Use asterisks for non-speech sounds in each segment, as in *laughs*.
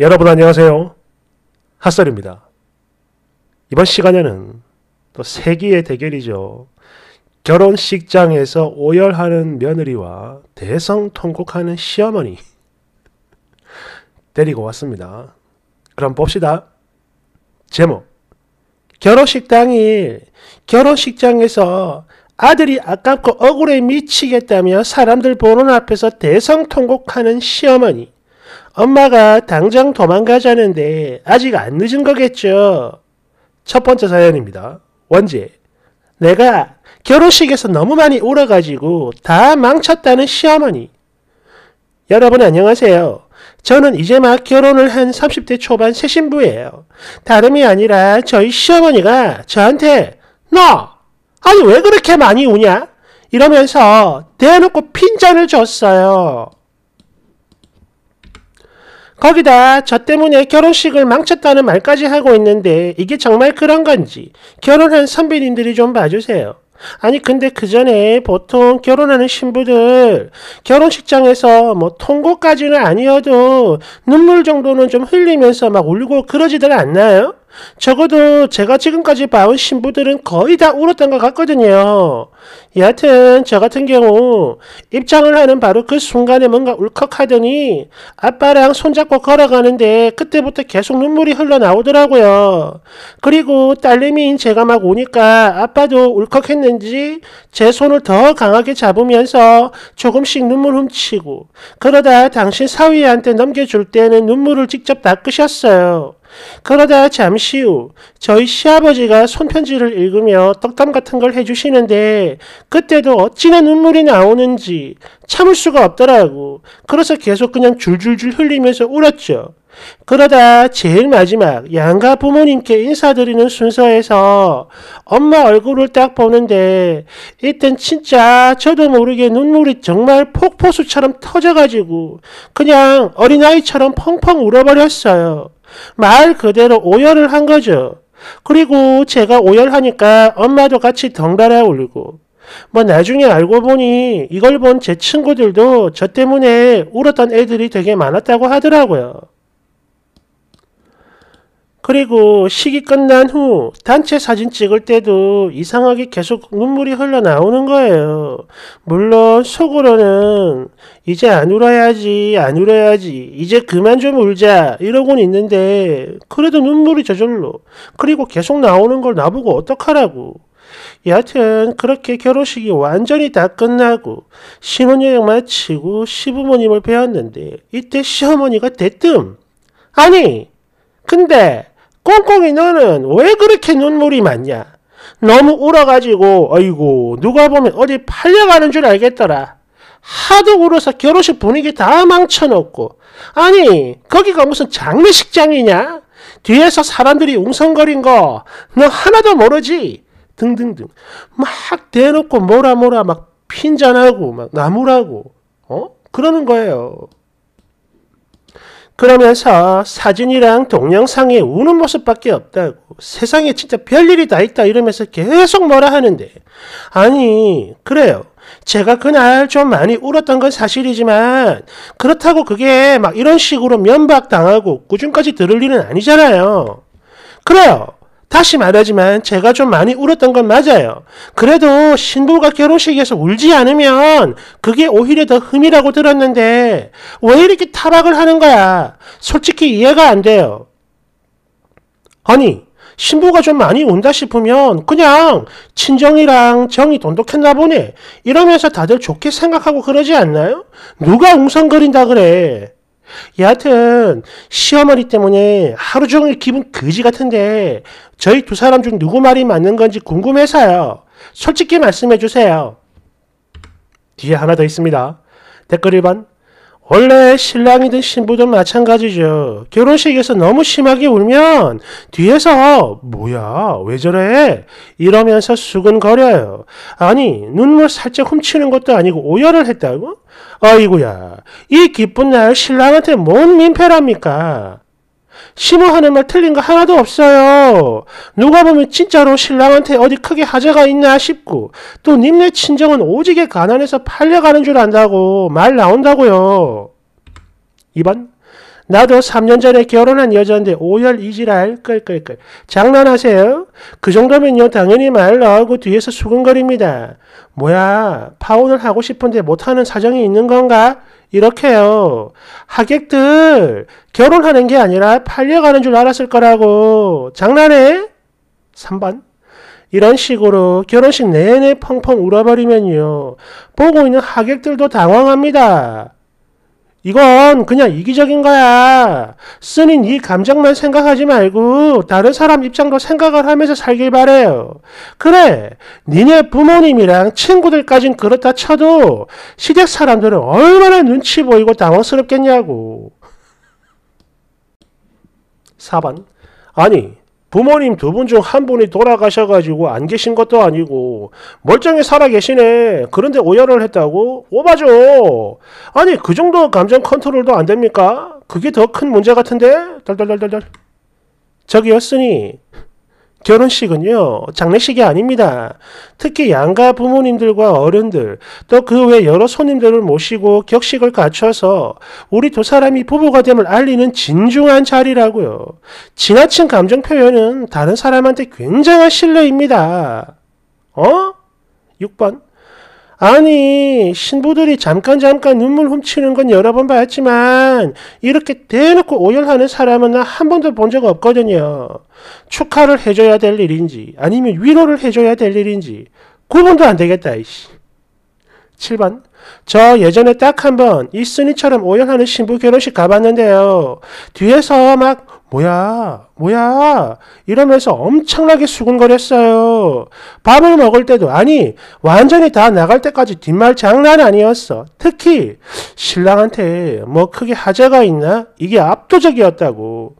여러분 안녕하세요. 핫설입니다. 이번 시간에는 또 세기의 대결이죠. 결혼식장에서 오열하는 며느리와 대성통곡하는 시어머니 *laughs* 데리고 왔습니다. 그럼 봅시다. 제목 결혼식당이 결혼식장에서 아들이 아깝고 억울해 미치겠다며 사람들 보는 앞에서 대성통곡하는 시어머니 엄마가 당장 도망가자는데 아직 안 늦은 거겠죠? 첫 번째 사연입니다. 원제. 내가 결혼식에서 너무 많이 울어가지고 다 망쳤다는 시어머니. 여러분 안녕하세요. 저는 이제 막 결혼을 한 30대 초반 새 신부예요. 다름이 아니라 저희 시어머니가 저한테 너! 아니 왜 그렇게 많이 우냐? 이러면서 대놓고 핀잔을 줬어요. 거기다 저 때문에 결혼식을 망쳤다는 말까지 하고 있는데 이게 정말 그런 건지 결혼한 선배님들이 좀 봐주세요. 아니 근데 그 전에 보통 결혼하는 신부들 결혼식장에서 뭐 통곡까지는 아니어도 눈물 정도는 좀 흘리면서 막 울고 그러지들 않나요? 적어도 제가 지금까지 봐온 신부들은 거의 다 울었던 것 같거든요. 여하튼 저 같은 경우 입장을 하는 바로 그 순간에 뭔가 울컥하더니 아빠랑 손잡고 걸어가는데 그때부터 계속 눈물이 흘러나오더라고요. 그리고 딸내미인 제가 막 오니까 아빠도 울컥했는지 제 손을 더 강하게 잡으면서 조금씩 눈물 훔치고 그러다 당신 사위한테 넘겨줄 때는 눈물을 직접 닦으셨어요. 그러다 잠시 후 저희 시아버지가 손편지를 읽으며 떡담 같은 걸 해주시는데 그때도 어찌나 눈물이 나오는지 참을 수가 없더라고. 그래서 계속 그냥 줄줄줄 흘리면서 울었죠. 그러다 제일 마지막 양가 부모님께 인사드리는 순서에서 엄마 얼굴을 딱 보는데 이땐 진짜 저도 모르게 눈물이 정말 폭포수처럼 터져가지고 그냥 어린아이처럼 펑펑 울어버렸어요. 말 그대로 오열을 한 거죠. 그리고 제가 오열하니까 엄마도 같이 덩달아 울고 뭐 나중에 알고 보니 이걸 본 제 친구들도 저 때문에 울었던 애들이 되게 많았다고 하더라고요. 그리고 식이 끝난 후 단체 사진 찍을 때도 이상하게 계속 눈물이 흘러나오는 거예요. 물론 속으로는 이제 안 울어야지, 안 울어야지, 이제 그만 좀 울자 이러곤 있는데 그래도 눈물이 저절로 그리고 계속 나오는 걸 나보고 어떡하라고. 여하튼 그렇게 결혼식이 완전히 다 끝나고 신혼여행 마치고 시부모님을 배웠는데 이때 시어머니가 대뜸 아니 근데 꽁꽁이 너는 왜 그렇게 눈물이 많냐? 너무 울어가지고 어이구 누가 보면 어디 팔려가는 줄 알겠더라. 하도 울어서 결혼식 분위기 다 망쳐놓고 아니 거기가 무슨 장례식장이냐? 뒤에서 사람들이 웅성거린 거 너 하나도 모르지? 등등등 막 대놓고 뭐라 뭐라 막 핀잔하고 막 나무라고 어? 그러는 거예요. 그러면서 사진이랑 동영상에 우는 모습밖에 없다고 세상에 진짜 별일이 다 있다 이러면서 계속 뭐라 하는데 아니 그래요 제가 그날 좀 많이 울었던 건 사실이지만 그렇다고 그게 막 이런 식으로 면박당하고 꾸준까지 들을 일은 아니잖아요 그래요 다시 말하지만 제가 좀 많이 울었던 건 맞아요. 그래도 신부가 결혼식에서 울지 않으면 그게 오히려 더 흠이라고 들었는데 왜 이렇게 타박을 하는 거야? 솔직히 이해가 안 돼요. 아니, 신부가 좀 많이 온다 싶으면 그냥 친정이랑 정이 돈독했나 보네. 이러면서 다들 좋게 생각하고 그러지 않나요? 누가 웅성거린다 그래. 여하튼 시어머니 때문에 하루 종일 기분 그지 같은데 저희 두 사람 중 누구 말이 맞는 건지 궁금해서요. 솔직히 말씀해 주세요. 뒤에 하나 더 있습니다. 댓글 1번 원래 신랑이든 신부든 마찬가지죠. 결혼식에서 너무 심하게 울면 뒤에서 뭐야 왜 저래 이러면서 수근거려요. 아니 눈물 살짝 훔치는 것도 아니고 오열을 했다고? 아이구야이 기쁜 날 신랑한테 뭔 민폐랍니까? 심오하는 말 틀린 거 하나도 없어요. 누가 보면 진짜로 신랑한테 어디 크게 하자가 있나 싶고 또 님네 친정은 오지게 가난해서 팔려가는 줄 안다고 말 나온다고요. 2번 나도 3년 전에 결혼한 여자인데 오열 이지랄 끌끌끌. 장난하세요? 그 정도면요 당연히 말 나오고 뒤에서 수근거립니다. 뭐야 파혼을 하고 싶은데 못하는 사정이 있는 건가? 이렇게요. 하객들 결혼하는 게 아니라 팔려가는 줄 알았을 거라고. 장난해? 3번. 이런 식으로 결혼식 내내 펑펑 울어버리면요. 보고 있는 하객들도 당황합니다. 이건 그냥 이기적인 거야. 쓰는 이 감정만 생각하지 말고 다른 사람 입장도 생각을 하면서 살길 바래요. 그래, 니네 부모님이랑 친구들까진 그렇다 쳐도 시댁 사람들은 얼마나 눈치 보이고 당황스럽겠냐고. 4번. 아니, 부모님 두 분 중 한 분이 돌아가셔가지고 안 계신 것도 아니고 멀쩡히 살아 계시네. 그런데 오열을 했다고? 오바죠. 아니 그 정도 감정 컨트롤도 안 됩니까? 그게 더 큰 문제 같은데? 달달달달달. 저기였으니 결혼식은요, 장례식이 아닙니다. 특히 양가 부모님들과 어른들, 또 그 외 여러 손님들을 모시고 격식을 갖춰서 우리 두 사람이 부부가 됨을 알리는 진중한 자리라고요. 지나친 감정 표현은 다른 사람한테 굉장한 신뢰입니다. 어? 6번. 아니 신부들이 잠깐 잠깐 눈물 훔치는 건 여러 번 봤지만 이렇게 대놓고 오열하는 사람은 나 한 번도 본 적 없거든요. 축하를 해줘야 될 일인지 아니면 위로를 해줘야 될 일인지 구분도 안 되겠다. 이씨. 7번 저 예전에 딱 한 번 이순이처럼 오열하는 신부 결혼식 가봤는데요. 뒤에서 막 뭐야, 뭐야, 이러면서 엄청나게 수군거렸어요. 밥을 먹을 때도 아니, 완전히 다 나갈 때까지 뒷말 장난 아니었어. 특히, 신랑한테 뭐 크게 하자가 있나? 이게 압도적이었다고.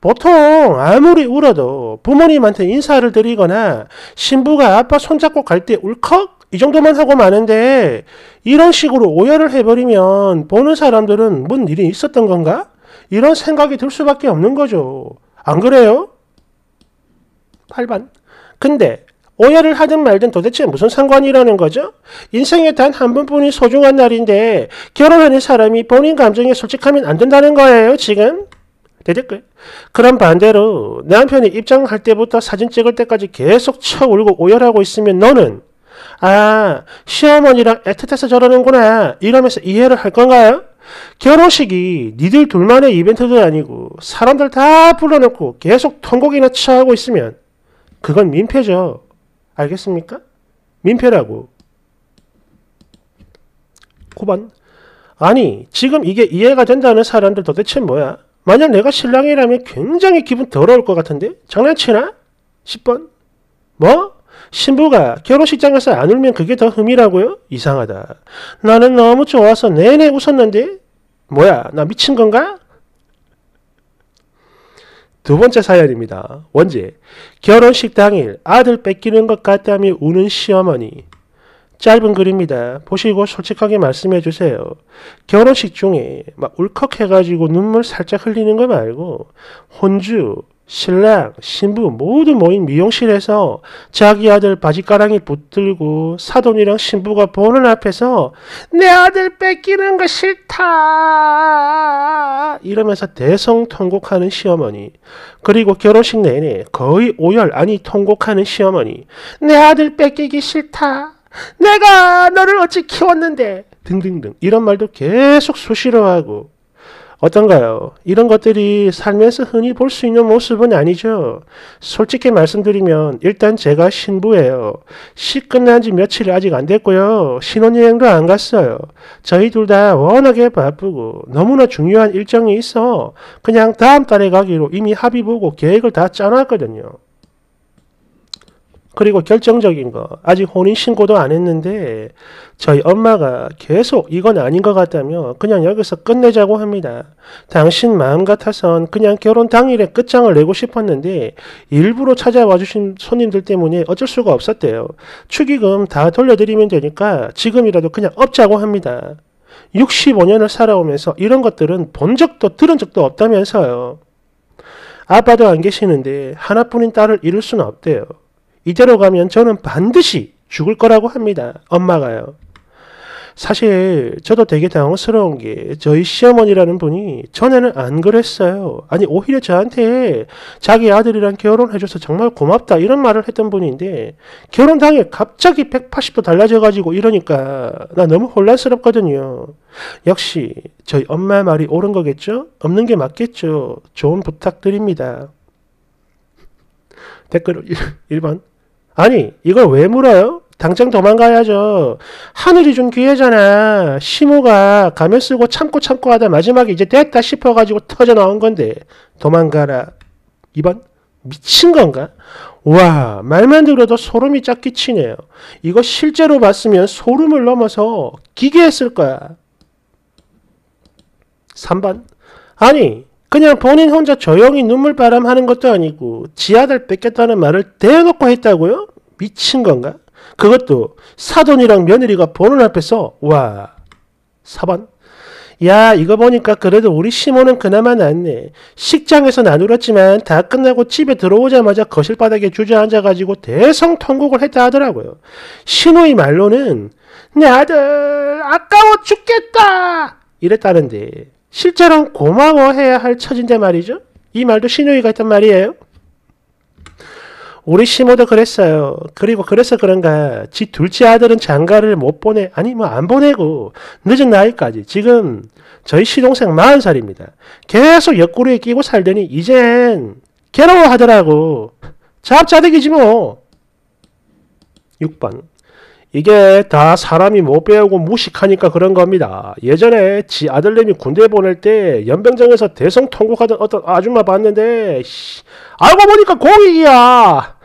보통 아무리 울어도 부모님한테 인사를 드리거나 신부가 아빠 손잡고 갈 때 울컥? 이 정도만 하고 마는데 이런 식으로 오열을 해버리면 보는 사람들은 뭔 일이 있었던 건가? 이런 생각이 들 수밖에 없는 거죠. 안 그래요? 8번. 근데 오해를 하든 말든 도대체 무슨 상관이라는 거죠? 인생에 단 한 번뿐인 소중한 날인데 결혼하는 사람이 본인 감정에 솔직하면 안 된다는 거예요, 지금? 대댓글. 그럼 반대로 남편이 입장할 때부터 사진 찍을 때까지 계속 쳐 울고 오열하고 있으면 너는 아, 시어머니랑 애틋해서 저러는구나 이러면서 이해를 할 건가요? 결혼식이 니들 둘만의 이벤트도 아니고 사람들 다 불러놓고 계속 통곡이나 처하고 있으면 그건 민폐죠. 알겠습니까? 민폐라고. 9번. 아니, 지금 이게 이해가 된다는 사람들 도대체 뭐야? 만약 내가 신랑이라면 굉장히 기분 더러울 것 같은데? 장난치나? 10번. 뭐? 신부가 결혼식장에서 안 울면 그게 더 흠이라고요? 이상하다. 나는 너무 좋아서 내내 웃었는데 뭐야 나 미친 건가? 두 번째 사연입니다. 원제 결혼식 당일 아들 뺏기는 것 같다며 우는 시어머니 짧은 글입니다. 보시고 솔직하게 말씀해 주세요. 결혼식 중에 막 울컥해가지고 눈물 살짝 흘리는 거 말고 혼주, 신랑, 신부 모두 모인 미용실에서 자기 아들 바지가랑이 붙들고 사돈이랑 신부가 보는 앞에서 내 아들 뺏기는 거 싫다 이러면서 대성통곡하는 시어머니 그리고 결혼식 내내 거의 오열 아니 통곡하는 시어머니 내 아들 뺏기기 싫다 내가 너를 어찌 키웠는데 등등등 이런 말도 계속 수시로 하고 어떤가요? 이런 것들이 삶에서 흔히 볼 수 있는 모습은 아니죠. 솔직히 말씀드리면 일단 제가 신부예요. 시 끝난 지 며칠 아직 안 됐고요. 신혼여행도 안 갔어요. 저희 둘 다 워낙에 바쁘고 너무나 중요한 일정이 있어 그냥 다음 달에 가기로 이미 합의 보고 계획을 다 짜놨거든요. 그리고 결정적인 거 아직 혼인 신고도 안 했는데 저희 엄마가 계속 이건 아닌 것 같다며 그냥 여기서 끝내자고 합니다. 당신 마음 같아선 그냥 결혼 당일에 끝장을 내고 싶었는데 일부러 찾아와 주신 손님들 때문에 어쩔 수가 없었대요. 축의금 다 돌려드리면 되니까 지금이라도 그냥 업자고 합니다. 65년을 살아오면서 이런 것들은 본 적도 들은 적도 없다면서요. 아빠도 안 계시는데 하나뿐인 딸을 잃을 수는 없대요. 이대로 가면 저는 반드시 죽을 거라고 합니다. 엄마가요. 사실 저도 되게 당황스러운 게 저희 시어머니라는 분이 전에는 안 그랬어요. 아니 오히려 저한테 자기 아들이랑 결혼해줘서 정말 고맙다 이런 말을 했던 분인데 결혼 당일 갑자기 180도 달라져가지고 이러니까 나 너무 혼란스럽거든요. 역시 저희 엄마 의 말이 옳은 거겠죠? 없는 게 맞겠죠? 좋은 부탁드립니다. 댓글 1번 *laughs* 아니, 이걸 왜 물어요? 당장 도망가야죠. 하늘이 준 기회잖아. 심호가 가면 쓰고 참고 참고 하다 마지막에 이제 됐다 싶어가지고 터져 나온 건데 도망가라. 2번 미친 건가? 와 말만 들어도 소름이 짝 끼치네요. 이거 실제로 봤으면 소름을 넘어서 기괴했을 거야. 3번 아니 그냥 본인 혼자 조용히 눈물바람 하는 것도 아니고 지하들 뺏겼다는 말을 대놓고 했다고요? 미친 건가? 그것도 사돈이랑 며느리가 보는 앞에서 와 4번 야 이거 보니까 그래도 우리 시모는 그나마 낫네. 식장에서 나누었지만 다 끝나고 집에 들어오자마자 거실 바닥에 주저앉아가지고 대성통곡을 했다 하더라고요. 신호의 말로는 내 아들 아까워 죽겠다 이랬다는데 실제로는 고마워해야 할 처진데 말이죠. 이 말도 신우이가 했단 말이에요. 우리 시모도 그랬어요. 그리고 그래서 그런가 지 둘째 아들은 장가를 못 보내 아니 뭐 안 보내고 늦은 나이까지 지금 저희 시동생 40살입니다. 계속 옆구리에 끼고 살더니 이젠 괴로워하더라고. 잡자득이지 뭐. 6번 이게 다 사람이 못 배우고 무식하니까 그런 겁니다. 예전에 지 아들님이 군대 보낼 때 연병장에서 대성 통곡하던 어떤 아줌마 봤는데 씨, 알고 보니까 공익이야.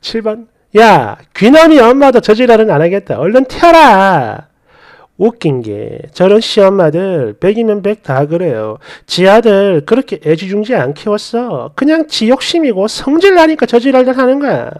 7번 야 귀남이 엄마도 저지랄는안 하겠다. 얼른 튀어라. 웃긴 게 저런 시엄마들 백이면 백 다 그래요. 지 아들 그렇게 애지중지 안 키웠어. 그냥 지 욕심이고 성질나니까 저질랄들 하는 거야.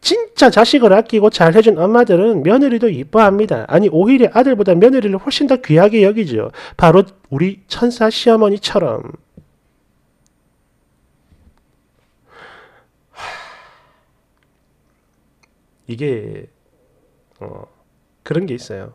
진짜 자식을 아끼고 잘해준 엄마들은 며느리도 이뻐합니다. 아니 오히려 아들보다 며느리를 훨씬 더 귀하게 여기죠. 바로 우리 천사 시어머니처럼. 이게 어, 그런 게 있어요.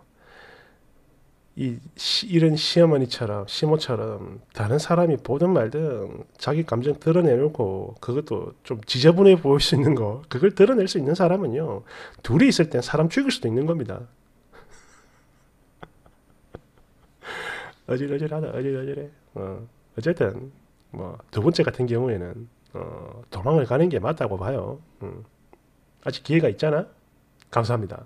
이 시, 이런 시어머니처럼 시모처럼 다른 사람이 보든 말든 자기 감정 드러내놓고 그것도 좀 지저분해 보일 수 있는 거 그걸 드러낼 수 있는 사람은요 둘이 있을 땐 사람 죽일 수도 있는 겁니다 *laughs* 어질어질하다 어질어질해 어, 어쨌든 뭐 두 번째 같은 경우에는 어, 도망을 가는 게 맞다고 봐요 음. 아직 기회가 있잖아 감사합니다